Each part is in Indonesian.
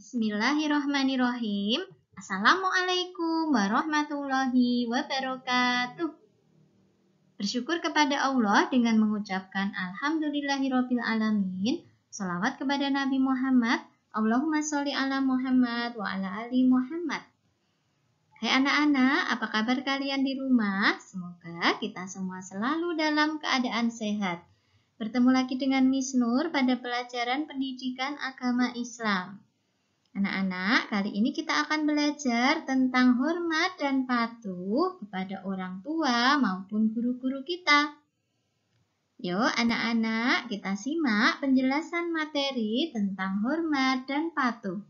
Bismillahirrahmanirrahim. Assalamualaikum warahmatullahi wabarakatuh. Bersyukur kepada Allah dengan mengucapkan Alhamdulillahirabbil alamin. Salawat kepada Nabi Muhammad. Allahumma sholli ala Muhammad wa ala ali Muhammad. Hai anak-anak, apa kabar kalian di rumah? Semoga kita semua selalu dalam keadaan sehat. Bertemu lagi dengan Miss Nur pada pelajaran pendidikan agama Islam. Anak-anak, kali ini kita akan belajar tentang hormat dan patuh kepada orang tua maupun guru-guru kita. Yuk anak-anak, kita simak penjelasan materi tentang hormat dan patuh.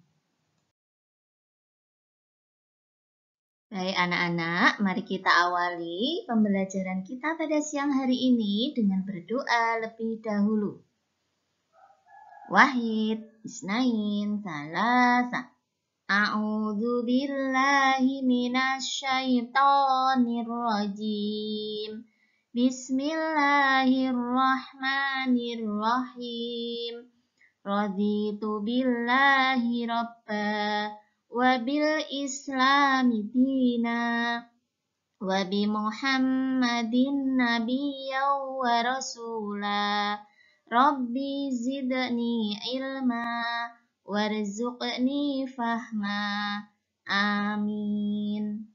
Baik anak-anak, mari kita awali pembelajaran kita pada siang hari ini dengan berdoa lebih dahulu. Wahid, Isnain, salasa. A'udhu billahi minasyaitonirrojim. Bismillahirrahmanirrahim. Raditu billahi rabbah. Wabil islami dina. Wabi muhammadin nabiyya wa rasulah. Rabbi zidni ilma warzuqni fahma. Amin.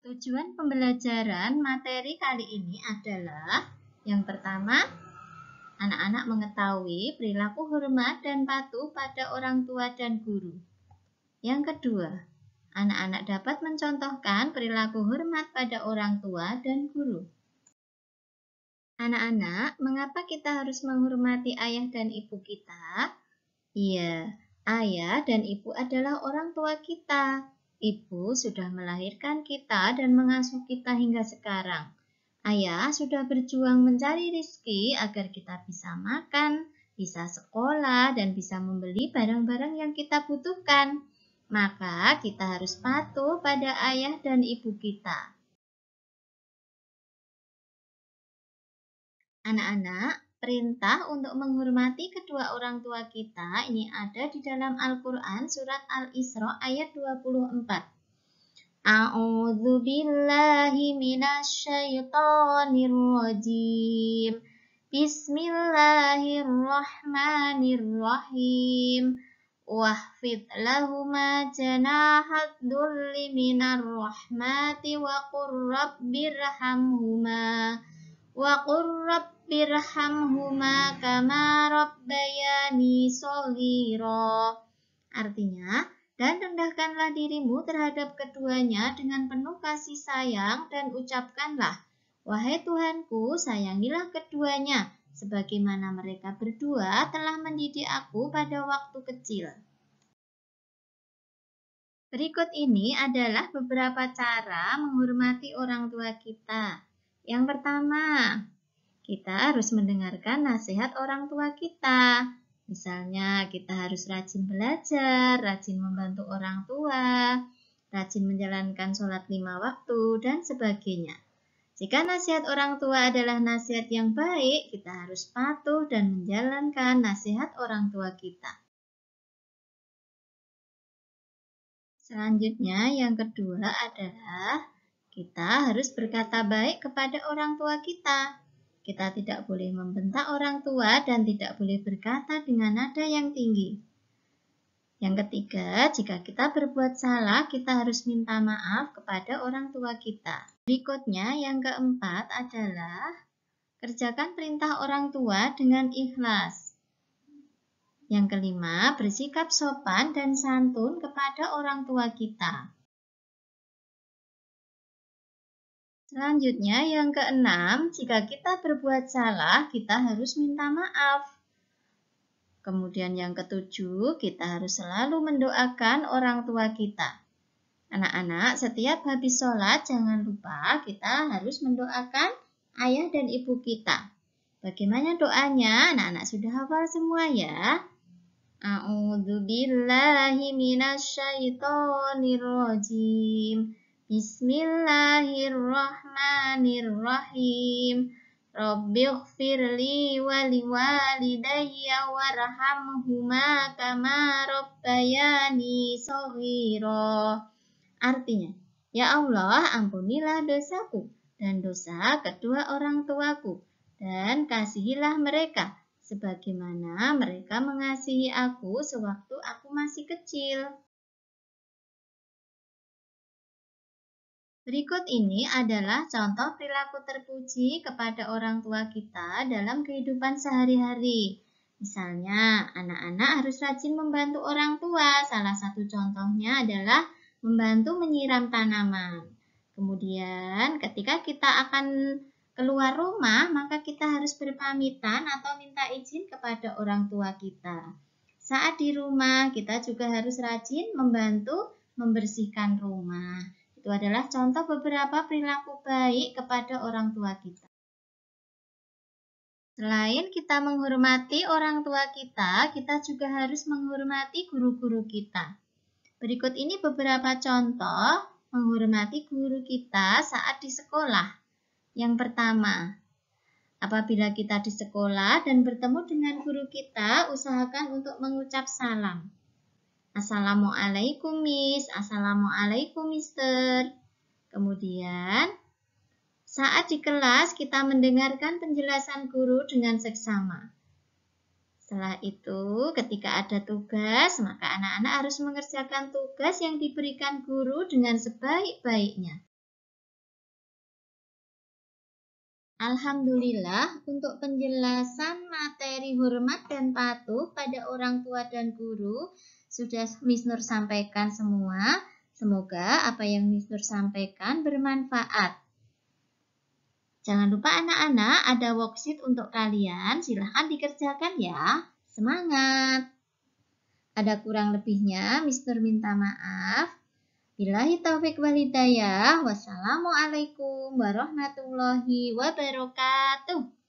Tujuan pembelajaran materi kali ini adalah yang pertama, anak-anak mengetahui perilaku hormat dan patuh pada orang tua dan guru. Yang kedua, anak-anak dapat mencontohkan perilaku hormat pada orang tua dan guru. Anak-anak, mengapa kita harus menghormati ayah dan ibu kita? Iya, ayah dan ibu adalah orang tua kita. Ibu sudah melahirkan kita dan mengasuh kita hingga sekarang. Ayah sudah berjuang mencari rizki agar kita bisa makan, bisa sekolah, dan bisa membeli barang-barang yang kita butuhkan. Maka kita harus patuh pada ayah dan ibu kita. Anak-anak, perintah untuk menghormati kedua orang tua kita ini ada di dalam Al-Qur'an surat Al-Isra ayat 24. A'udzu billahi minasyaitonir rajim. Bismillahirrahmanirrahim. Wahfid lahuma janahat dulli minar rahmati wa qurrabbirhamhuma wa rabbirhamhuma kama rabbayani shaghira. Artinya, dan rendahkanlah dirimu terhadap keduanya dengan penuh kasih sayang dan ucapkanlah, Wahai Tuhanku, sayangilah keduanya, sebagaimana mereka berdua telah mendidik aku pada waktu kecil. Berikut ini adalah beberapa cara menghormati orang tua kita. Yang pertama, kita harus mendengarkan nasihat orang tua kita. Misalnya, kita harus rajin belajar, rajin membantu orang tua, rajin menjalankan sholat lima waktu, dan sebagainya. Jika nasihat orang tua adalah nasihat yang baik, kita harus patuh dan menjalankan nasihat orang tua kita. Selanjutnya, yang kedua adalah kita harus berkata baik kepada orang tua kita. Kita tidak boleh membentak orang tua dan tidak boleh berkata dengan nada yang tinggi. Yang ketiga, jika kita berbuat salah, kita harus minta maaf kepada orang tua kita. Berikutnya, yang keempat adalah kerjakan perintah orang tua dengan ikhlas. Yang kelima, bersikap sopan dan santun kepada orang tua kita. Selanjutnya yang keenam, jika kita berbuat salah, kita harus minta maaf. Kemudian yang ketujuh, kita harus selalu mendoakan orang tua kita. Anak-anak, setiap habis sholat jangan lupa kita harus mendoakan ayah dan ibu kita. Bagaimana doanya? Anak-anak sudah hafal semua ya? A'udzubillahi Bismillahirrahmanirrahim. ighfirli wa liwalidayya warhamhuma kama rabbayani shaghira. Artinya, ya Allah, ampunilah dosaku dan dosa kedua orang tuaku dan kasihilah mereka sebagaimana mereka mengasihi aku sewaktu aku masih kecil. Berikut ini adalah contoh perilaku terpuji kepada orang tua kita dalam kehidupan sehari-hari. Misalnya, anak-anak harus rajin membantu orang tua. Salah satu contohnya adalah membantu menyiram tanaman. Kemudian, ketika kita akan keluar rumah, maka kita harus berpamitan atau minta izin kepada orang tua kita. Saat di rumah, kita juga harus rajin membantu membersihkan rumah. Itu adalah contoh beberapa perilaku baik kepada orang tua kita. Selain kita menghormati orang tua kita, kita juga harus menghormati guru-guru kita. Berikut ini beberapa contoh menghormati guru kita saat di sekolah. Yang pertama, apabila kita di sekolah dan bertemu dengan guru kita, usahakan untuk mengucap salam. Assalamualaikum Miss, Assalamualaikum Mister. Kemudian, saat di kelas kita mendengarkan penjelasan guru dengan seksama. Setelah itu, ketika ada tugas, maka anak-anak harus mengerjakan tugas yang diberikan guru dengan sebaik-baiknya. Alhamdulillah, untuk penjelasan materi hormat dan patuh pada orang tua dan guru, sudah Miss Nur sampaikan semua. Semoga apa yang Miss Nur sampaikan bermanfaat. Jangan lupa anak-anak ada worksheet untuk kalian, silahkan dikerjakan ya. Semangat! Ada kurang lebihnya, Mister minta maaf. Bilahi taufik wal hidayah. Wassalamualaikum warahmatullahi wabarakatuh.